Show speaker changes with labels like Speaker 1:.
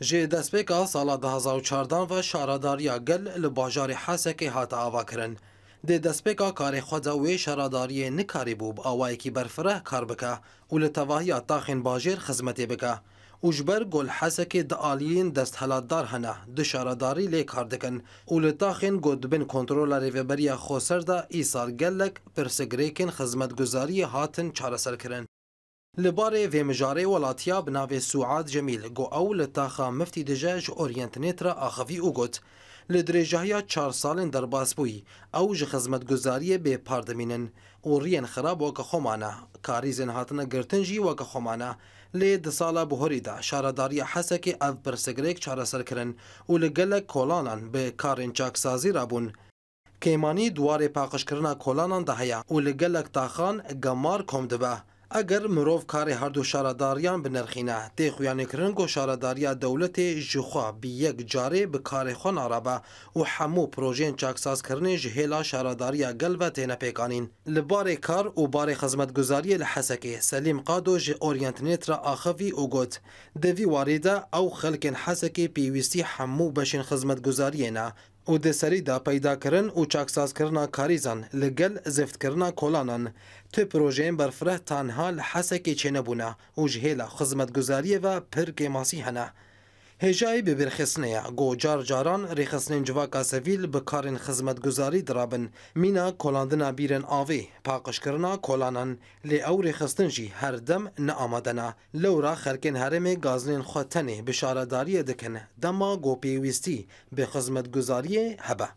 Speaker 1: جه دستپیکا سالا 2014 و شارداریا گل لباجار حسکی هات آوا کرن. د دستپیکا کار خدا وی شارداری نکاری بوب آوائی کی برفره کار بکه و لتواهی تاخین باجر خزمتی بکه. اوجبر گل حسکی د آلین دست حلاتدار هنه د شارداری لی کار دکن و لتاخین گودبن کنترول ریوبری خوسر دا ایسار گلک پرسگریکن خزمتگزاری هاتن چارسر کرن. Li barê vêmijarê welatiya bi navê Suad Cemîl got ew li taxa miftî dije ji oryentinêtra axivî û got. Li dirêjahiya çar salên derbas bûyî, ew ji xizmetguzariyê bêpar dimînin û riyên xirab weke xomana, karîzên hatine girtin jî weke xomana. Lê di sala buhorî de şaredariya Hesekê ev pirsegirêk çareser kirin û li gelek kolanan bi karên çaksazî rabûn. Kêmanî duwarê paqişkirina kolanan de heye û li gelek taxan gemar kom dibe. اگر مرۆڤ کاری هەردوو شارەداریان بنرخینە تێ خویانێکردن و شارەداریە دەولەتێ ژخوا بیەک جارێ بە کارێخۆ ناڕەبە و هەموو پرۆژێن چاکسازکردنی ji هێلا شارەداریە گەلبە تێنە پێکانین li barê kar û barê xizmetguzariye li hesekê Selîm qado ji oryentinêtra axivî û got Devî warê de ew xelkên hesekê pêwîstî hemû beşên xizmetguzariye ne او د سریدا پیداکردن او چاکسازکردنا کاریزان لگل زفتکردنا کولانان تو پروژین برفره تنها لحسکی چنه بونه او جهیلا خزمتگزاری و پرک ماسی هنه هێژایی ببرخستنەیە گۆ جارجاران ڕێخستنێن جوواکە سەویل بکارن خزمەتگوزاری درابن مینا کۆلاندنا بیرن ئاوێ پاقشکردنا کۆلانان لێ ئەو ڕێخستنجی هەردەم نەئامادەنا لەورا خەرکن هەرمێ گازلێن خوتەنێ بشارەداریە دکن دەما گۆپێویستی بە خزمەتگوزاریە هەبە